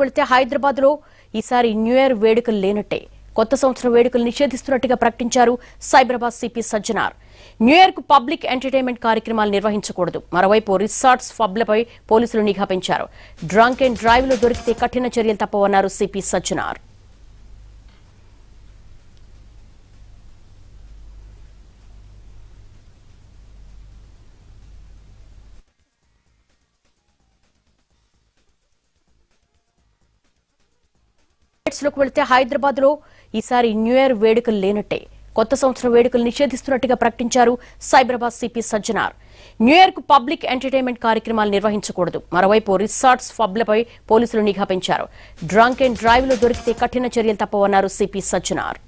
వెళ్తే వెళితే లో ఈసారి న్యూ ఇయర్ వేడుకలు లేనట్టే కొత్త సంవత్సరం వేడుకలు నిషేధిస్తున్నట్టుగా ప్రకటించారు Cyberabad CP Sajjanar new year కు పబ్లిక్ ఎంటర్టైన్మెంట్ కార్యక్రమాలు నిర్వహించకూడదు మరోవైపు రిసార్ట్స్ పబ్లపై పోలీసులు నిఘా పెంచారు డ్రంక్ అండ్ డ్రైవ్ లో దొరికితే కఠిన చర్యలు తప్పవన్నారు సిపి సజ్జనార్ లోకి వెళ్తే హైదరాబాద్ లో ఈసారి న్యూ ఇయర్ వేడుకలు లేనట్టే కొత్త సంవత్సరం వేడుకలు నిషేధిస్తున్నట్టుగా ప్రకటించారు Cyberabad CP Sajjanar new year కు పబ్లిక్ ఎంటర్టైన్మెంట్ కార్యక్రమాలు నిర్వహించకూడదు మరోవైపు రిసార్ట్స్ పబ్లపై పోలీసులు నిఘా పెంచారు డ్రంక్ అండ్ డ్రైవ్ లో దొరికితే కఠిన చర్యలు తప్పవన్నారు సిపి సజ్జనార్